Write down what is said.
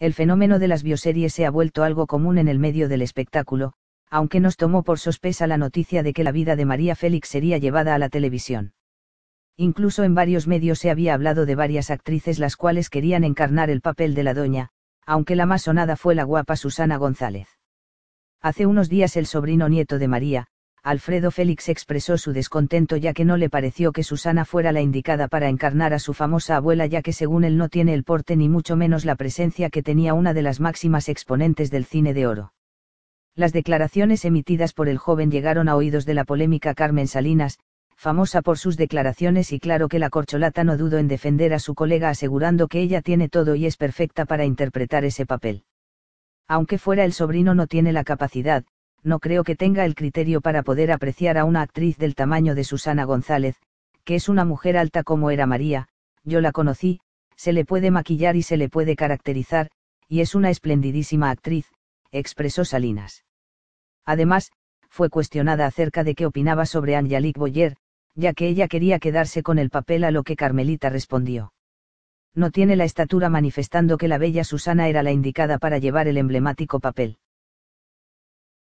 el fenómeno de las bioseries se ha vuelto algo común en el medio del espectáculo, aunque nos tomó por sospecha la noticia de que la vida de María Félix sería llevada a la televisión. Incluso en varios medios se había hablado de varias actrices las cuales querían encarnar el papel de la doña, aunque la más sonada fue la guapa Susana González. Hace unos días el sobrino nieto de María, Alfredo Félix expresó su descontento ya que no le pareció que Susana fuera la indicada para encarnar a su famosa abuela ya que según él no tiene el porte ni mucho menos la presencia que tenía una de las máximas exponentes del cine de oro. Las declaraciones emitidas por el joven llegaron a oídos de la polémica Carmen Salinas, famosa por sus declaraciones y claro que la corcholata no dudó en defender a su colega asegurando que ella tiene todo y es perfecta para interpretar ese papel. Aunque fuera el sobrino no tiene la capacidad, no creo que tenga el criterio para poder apreciar a una actriz del tamaño de Susana González, que es una mujer alta como era María, yo la conocí, se le puede maquillar y se le puede caracterizar, y es una esplendidísima actriz, expresó Salinas. Además, fue cuestionada acerca de qué opinaba sobre Angelique Boyer, ya que ella quería quedarse con el papel a lo que Carmelita respondió. No tiene la estatura manifestando que la bella Susana era la indicada para llevar el emblemático papel.